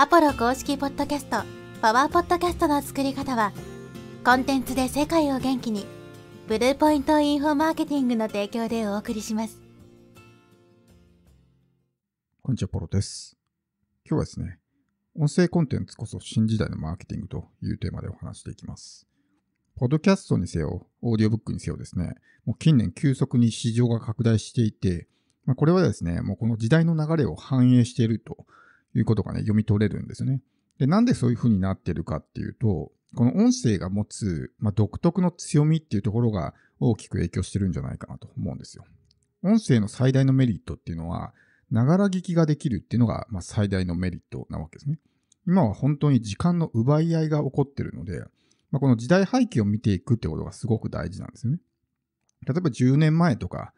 アポロ公式ポッドキャストパワーポッドキャストの作り方はコンテンツで世界を元気にブルーポイントインフォマーケティングの提供でお送りしますこんにちはポロです今日はですね音声コンテンツこそ新時代のマーケティングというテーマでお話していきますポッドキャストにせよ、オーディオブックにせよですね、もう近年急速に市場が拡大していて、まあ、これはですね、もうこの時代の流れを反映しているということがね、読み取れるんですよね。で、なんでそういうふうになってるかっていうと、この音声が持つ、まあ、独特の強みっていうところが大きく影響してるんじゃないかなと思うんですよ。音声の最大のメリットっていうのは、ながら聞きができるっていうのが、まあ、最大のメリットなわけですね。今は本当に時間の奪い合いが起こってるので、まあ、この時代背景を見ていくってことがすごく大事なんですよね。例えば10年前とか、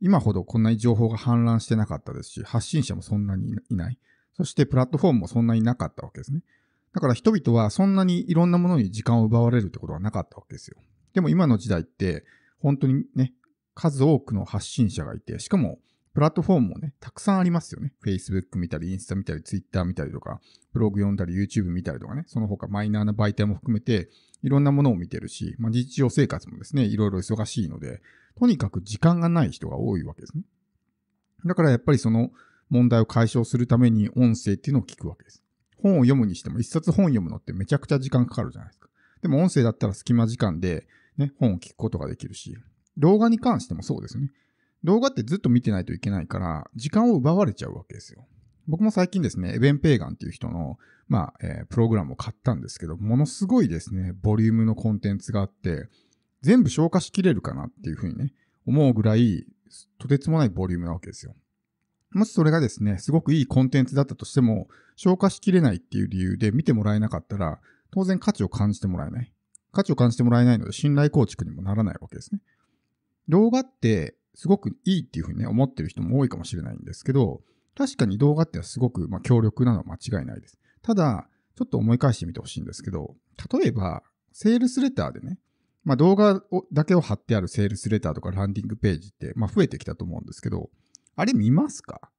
今ほどこんなに情報が氾濫してなかったですし、発信者もそんなにいない。そしてプラットフォームもそんなになかったわけですね。だから人々はそんなにいろんなものに時間を奪われるってことはなかったわけですよ。でも今の時代って本当にね、数多くの発信者がいて、しかもプラットフォームもね、たくさんありますよね。Facebook 見たり、インスタ見たり、Twitter 見たりとか、ブログ読んだり、YouTube 見たりとかね、その他マイナーな媒体も含めて、いろんなものを見てるし、まあ、日常生活もですね、いろいろ忙しいので、とにかく時間がない人が多いわけですね。だからやっぱりその、問題を解消するために音声っていうのを聞くわけです。本を読むにしても、一冊本読むのってめちゃくちゃ時間かかるじゃないですか。でも音声だったら隙間時間で、ね、本を聞くことができるし、動画に関してもそうですね。動画ってずっと見てないといけないから、時間を奪われちゃうわけですよ。僕も最近ですね、エベン・ペーガンっていう人の、まあ、えー、プログラムを買ったんですけど、ものすごいですね、ボリュームのコンテンツがあって、全部消化しきれるかなっていうふうにね、思うぐらい、とてつもないボリュームなわけですよ。もしそれがですね、すごくいいコンテンツだったとしても、消化しきれないっていう理由で見てもらえなかったら、当然価値を感じてもらえない。価値を感じてもらえないので、信頼構築にもならないわけですね。動画って、すごくいいっていうふうにね、思ってる人も多いかもしれないんですけど、確かに動画ってすごく、ま強力なのは間違いないです。ただ、ちょっと思い返してみてほしいんですけど、例えば、セールスレターでね、まあ、動画をだけを貼ってあるセールスレターとかランディングページって、まあ、増えてきたと思うんですけど、あれ見ますか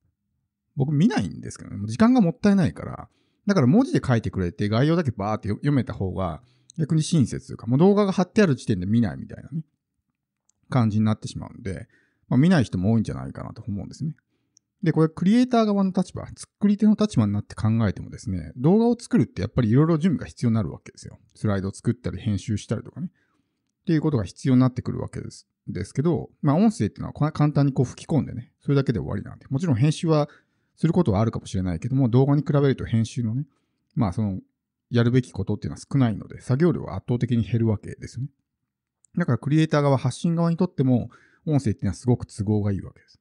僕見ないんですけどね。もう時間がもったいないから。だから文字で書いてくれて概要だけバーって読めた方が逆に親切というか、もう動画が貼ってある時点で見ないみたいなね、感じになってしまうんで、まあ、見ない人も多いんじゃないかなと思うんですね。で、これクリエイター側の立場、作り手の立場になって考えてもですね、動画を作るってやっぱりいろいろ準備が必要になるわけですよ。スライドを作ったり編集したりとかね。っていうことが必要になってくるわけです。ですけど、まあ、音声っていうのは簡単にこう吹き込んでね、それだけで終わりなんで、もちろん編集はすることはあるかもしれないけども、動画に比べると編集のね、まあ、その、やるべきことっていうのは少ないので、作業量は圧倒的に減るわけですね。だから、クリエイター側、発信側にとっても、音声っていうのはすごく都合がいいわけです。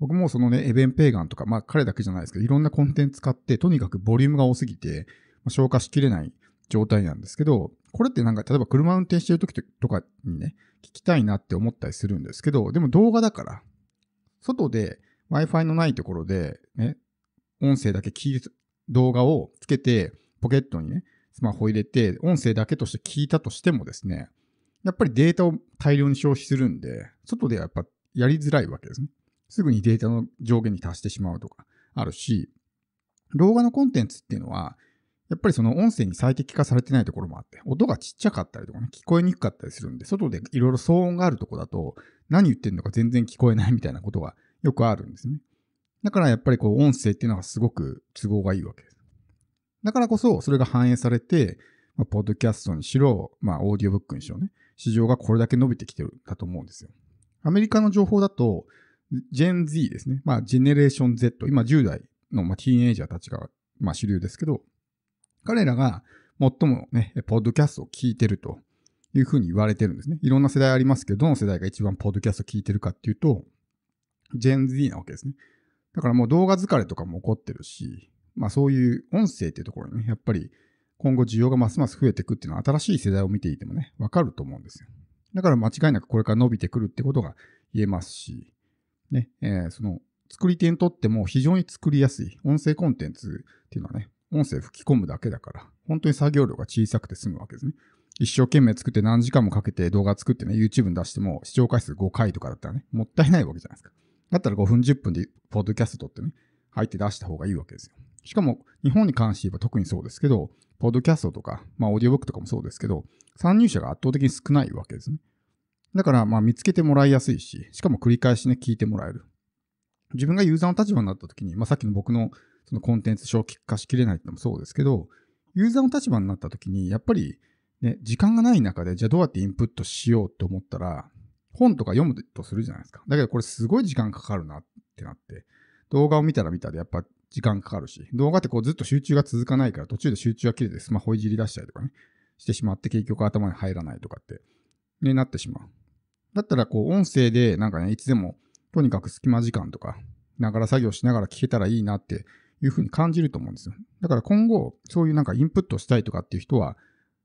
僕もそのね、エベン・ペーガンとか、まあ彼だけじゃないですけど、いろんなコンテンツ使って、とにかくボリュームが多すぎて、ま消化しきれない状態なんですけど、これってなんか、例えば車運転してる時とかにね、聞きたいなって思ったりするんですけど、でも動画だから、外で Wi-Fi のないところで、ね、音声だけ聞いて、動画をつけて、ポケットにね、スマホ入れて、音声だけとして聞いたとしてもですね、やっぱりデータを大量に消費するんで、外ではやっぱやりづらいわけですね。すぐにデータの上限に達してしまうとかあるし、動画のコンテンツっていうのは、やっぱりその音声に最適化されてないところもあって、音がちっちゃかったりとかね、聞こえにくかったりするんで、外でいろいろ騒音があるとこだと、何言ってんのか全然聞こえないみたいなことがよくあるんですね。だからやっぱりこう音声っていうのはすごく都合がいいわけです。だからこそそれが反映されて、まあ、ポッドキャストにしろ、まあオーディオブックにしろね、市場がこれだけ伸びてきてるんだと思うんですよ。アメリカの情報だと、ジェン Z ですね。まあジェネレーション Z、今10代のまあティーンエイジャーたちがまあ主流ですけど、彼らが最もね、ポッドキャストを聞いてるというふうに言われてるんですね。いろんな世代ありますけど、どの世代が一番ポッドキャスト聞いてるかっていうと、ジェン Z なわけですね。だからもう動画疲れとかも起こってるし、まあそういう音声っていうところにね、やっぱり今後需要がますます増えていくっていうのは新しい世代を見ていてもね、わかると思うんですよ。だから間違いなくこれから伸びてくるってことが言えますし、ね、えー、その作り手にとっても非常に作りやすい音声コンテンツっていうのはね、音声吹き込むだけだから、本当に作業量が小さくて済むわけですね。一生懸命作って何時間もかけて動画作ってね、YouTube に出しても視聴回数5回とかだったらね、もったいないわけじゃないですか。だったら5分10分でポッドキャスト撮ってね、入って出した方がいいわけですよ。しかも、日本に関して言えば特にそうですけど、ポッドキャストとか、まあ、オーディオブックとかもそうですけど、参入者が圧倒的に少ないわけですね。だから、まあ、見つけてもらいやすいし、しかも繰り返しね、聞いてもらえる。自分がユーザーの立場になった時に、まあ、さっきの僕のそのコンテンツ消化しきれないってのもそうですけど、ユーザーの立場になった時に、やっぱり、ね、時間がない中で、じゃあどうやってインプットしようって思ったら、本とか読むとするじゃないですか。だけどこれすごい時間かかるなってなって、動画を見たら見たでやっぱ時間かかるし、動画ってこうずっと集中が続かないから途中で集中が切れてスマホいじり出したりとかね、してしまって結局頭に入らないとかって、ね、なってしまう。だったらこう音声でなんかね、いつでもとにかく隙間時間とか、ながら作業しながら聞けたらいいなっていうふうに感じると思うんですよ。だから今後、そういうなんかインプットしたいとかっていう人は、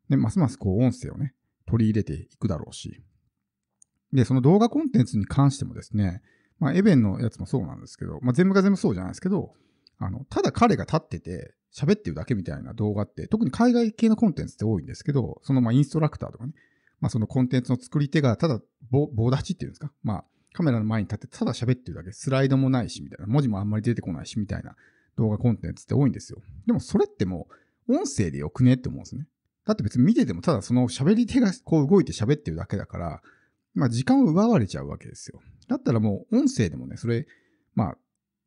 ね、ますますこう音声をね、取り入れていくだろうし。で、その動画コンテンツに関してもですね、まあ、エベンのやつもそうなんですけど、まあ、全部が全部そうじゃないですけど、あの、ただ彼が立ってて喋ってるだけみたいな動画って、特に海外系のコンテンツって多いんですけど、そのまあインストラクターとかね、まあ、そのコンテンツの作り手がただ棒立ちっていうんですか、まあ、カメラの前に立ってただ喋ってるだけ、スライドもないしみたいな、文字もあんまり出てこないしみたいな動画コンテンツって多いんですよ。でもそれってもう音声でよくねって思うんですね。だって別に見ててもただその喋り手がこう動いて喋ってるだけだから、まあ時間を奪われちゃうわけですよ。だったらもう音声でもね、それ、まあ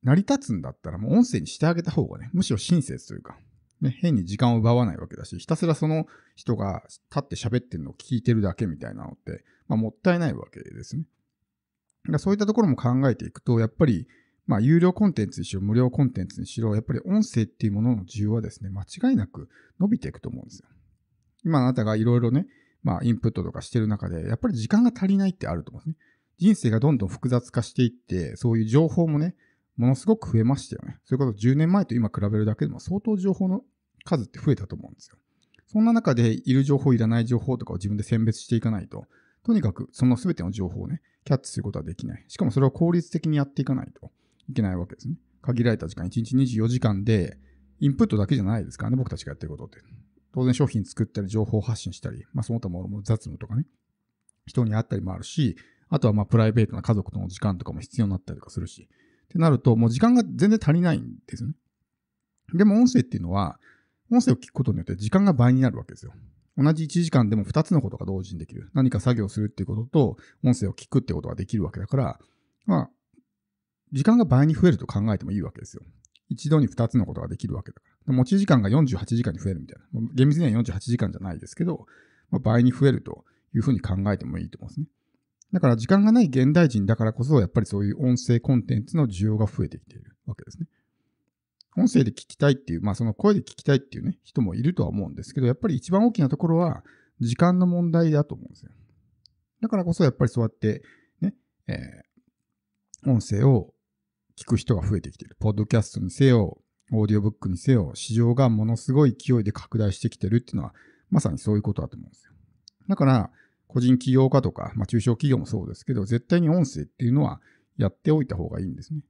成り立つんだったらもう音声にしてあげた方がね、むしろ親切というか、ね、変に時間を奪わないわけだし、ひたすらその人が立って喋ってるのを聞いてるだけみたいなのって、まあ、もったいないわけですね。だそういったところも考えていくと、やっぱりまあ、有料コンテンツにしろ、無料コンテンツにしろ、やっぱり音声っていうものの需要はですね、間違いなく伸びていくと思うんですよ。今あなたがいろいろね、まあ、インプットとかしてる中で、やっぱり時間が足りないってあると思うんですね。人生がどんどん複雑化していって、そういう情報もね、ものすごく増えましたよね。それこそ10年前と今比べるだけでも相当情報の数って増えたと思うんですよ。そんな中でいる情報、いらない情報とかを自分で選別していかないと、とにかくその全ての情報をね、キャッチすることはできない。しかもそれを効率的にやっていかないと。いけないわけですね。限られた時間、1日24時間で、インプットだけじゃないですからね、僕たちがやってることって。当然商品作ったり、情報発信したり、まあその他も雑務とかね、人に会ったりもあるし、あとはまあプライベートな家族との時間とかも必要になったりとかするし。ってなると、もう時間が全然足りないんですよね。でも音声っていうのは、音声を聞くことによって時間が倍になるわけですよ。同じ1時間でも2つのことが同時にできる。何か作業するっていうことと、音声を聞くってことができるわけだから、まあ、時間が倍に増えると考えてもいいわけですよ。一度に2つのことができるわけだから。持ち時間が48時間に増えるみたいな。厳密には48時間じゃないですけど、まあ、倍に増えるというふうに考えてもいいと思うんですね。だから時間がない現代人だからこそ、やっぱりそういう音声コンテンツの需要が増えてきているわけですね。音声で聞きたいっていう、まあその声で聞きたいっていうね、人もいるとは思うんですけど、やっぱり一番大きなところは時間の問題だと思うんですよ。だからこそやっぱりそうやってね、えー、音声を聞く人が増えてきている。ポッドキャストにせよ、オーディオブックにせよ、市場がものすごい勢いで拡大してきてるっていうのは、まさにそういうことだと思うんですよ。だから、個人起業家とか、まあ、中小企業もそうですけど、絶対に音声っていうのはやっておいた方がいいんですね。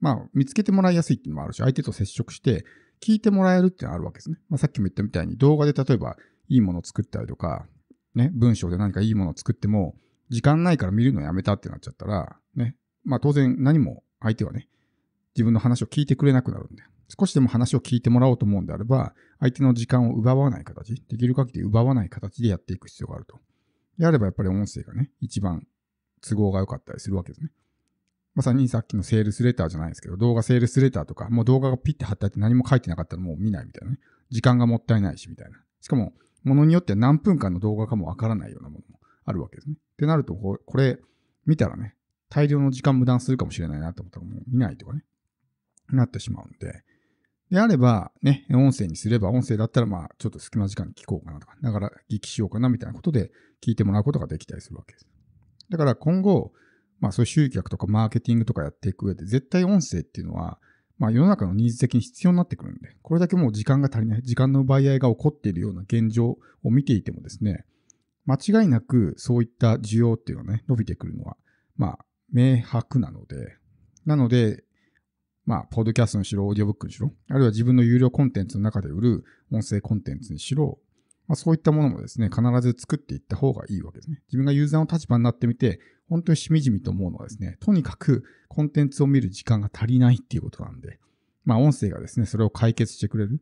まあ、見つけてもらいやすいっていうのもあるし、相手と接触して、聞いてもらえるっていうのはあるわけですね。まあ、さっきも言ったみたいに、動画で例えば、いいものを作ったりとか、ね、文章で何かいいものを作っても、時間ないから見るのやめたってなっちゃったら、ね、まあ当然何も相手はね、自分の話を聞いてくれなくなるんで、少しでも話を聞いてもらおうと思うんであれば、相手の時間を奪わない形、できる限り奪わない形でやっていく必要があると。であればやっぱり音声がね、一番都合が良かったりするわけですね。まさにさっきのセールスレターじゃないですけど、動画セールスレターとか、もう動画がピッて貼ってあって何も書いてなかったらもう見ないみたいなね。時間がもったいないしみたいな。しかも、ものによっては何分間の動画かもわからないようなものもあるわけですね。ってなるとこ、これ見たらね、大量の時間無断するかもしれないなと思ったらもう見ないとかね、なってしまうんで、であれば、ね、音声にすれば、音声だったら、まあ、ちょっと隙間時間に聞こうかなとか、ながら聞きしようかなみたいなことで聞いてもらうことができたりするわけです。だから今後、まあ、そういう集客とかマーケティングとかやっていく上で、絶対音声っていうのは、まあ、世の中のニーズ的に必要になってくるんで、これだけもう時間が足りない、時間の奪い合いが起こっているような現状を見ていてもですね、間違いなくそういった需要っていうのはね、伸びてくるのは、まあ、明白なので、なので、まあ、ポッドキャストにしろ、オーディオブックにしろ、あるいは自分の有料コンテンツの中で売る音声コンテンツにしろ、まあ、そういったものもですね、必ず作っていった方がいいわけですね。自分がユーザーの立場になってみて、本当にしみじみと思うのはですね、とにかくコンテンツを見る時間が足りないっていうことなんで、まあ、音声がですね、それを解決してくれる、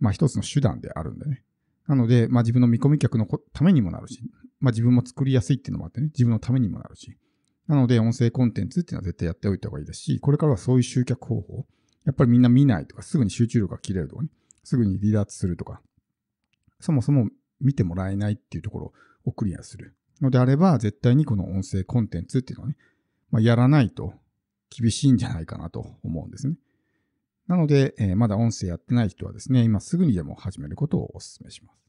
まあ、一つの手段であるんでね。なので、まあ、自分の見込み客のためにもなるし、まあ、自分も作りやすいっていうのもあってね、自分のためにもなるし、なので、音声コンテンツっていうのは絶対やっておいた方がいいですし、これからはそういう集客方法、やっぱりみんな見ないとか、すぐに集中力が切れるとかね、すぐに離脱するとか、そもそも見てもらえないっていうところをクリアするのであれば、絶対にこの音声コンテンツっていうのはね、まあ、やらないと厳しいんじゃないかなと思うんですね。なので、えー、まだ音声やってない人はですね、今すぐにでも始めることをお勧めします。